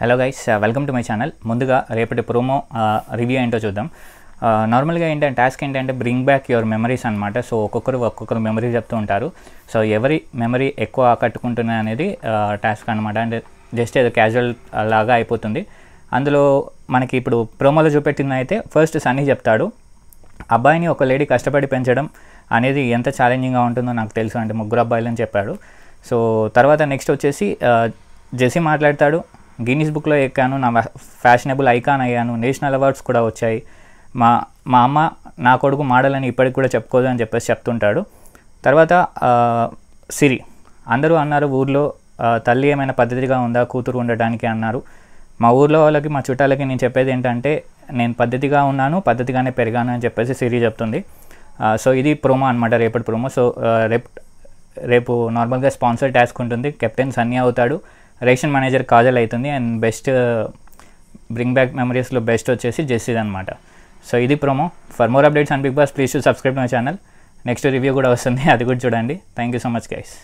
hello guys welcome to my channel ముందుగా రేపటి promo review uh, ఏంటో చూద్దాం నార్మల్గా uh, ఏంటంటే టాస్క్ ఏంటంటే బ్రింగ్ బ్యాక్ యువర్ మెమరీస్ అనమాట సో ఒక్కొక్కరు ఒక్కొక్కరు మెమరీ చెప్తూ ఉంటారు సో ఎవరి మెమరీ ఎక్కువ ఆకట్టుకుంటున్నా అనేది టాస్క్ uh, అనమాట అంటే జస్ట్ ఏదో క్యాజువల్ లాగా అయిపోతుంది అందులో మనకి ఇప్పుడు ప్రోమోలో చూపెట్టింది అయితే ఫస్ట్ సన్నీ చెప్తాడు అబ్బాయిని ఒక లేడీ కష్టపడి పెంచడం అనేది ఎంత ఛాలెంజింగ్గా ఉంటుందో నాకు తెలుసు అంటే ముగ్గురు అబ్బాయిలు అని చెప్పాడు సో తర్వాత నెక్స్ట్ వచ్చేసి జెసి మాట్లాడతాడు గిన్నీస్ బుక్లో ఎక్కాను నా ఫ్యాషనబుల్ ఐకాన్ అయ్యాను నేషనల్ అవార్డ్స్ కూడా వచ్చాయి మా మా అమ్మ నా కొడుకు మోడల్ అని ఇప్పటికి కూడా చెప్పుకోదు అని చెప్పేసి చెప్తుంటాడు తర్వాత సిరి అందరూ అన్నారు ఊర్లో తల్లి ఏమైనా పద్ధతిగా ఉందా కూతురు ఉండటానికి అన్నారు మా ఊర్లో వాళ్ళకి మా చుట్టాలకి నేను చెప్పేది ఏంటంటే నేను పద్ధతిగా ఉన్నాను పద్ధతిగానే పెరిగాను అని చెప్పేసి సిరి చెప్తుంది సో ఇది ప్రోమో అనమాట రేపటి ప్రోమో సో రేపు రేపు నార్మల్గా స్పాన్సర్ టాస్క్ ఉంటుంది కెప్టెన్ సన్నీ అవుతాడు రేషన్ మేనేజర్ కాజల్ అవుతుంది అండ్ బెస్ట్ బ్రింగ్ బ్యాక్ మెమరీస్లో బెస్ట్ వచ్చేసి జెస్సీది అనమాట సో ఇది promo for more updates and Bigg Boss please to subscribe my channel next review కూడా వస్తుంది అది కూడా చూడండి thank you so much guys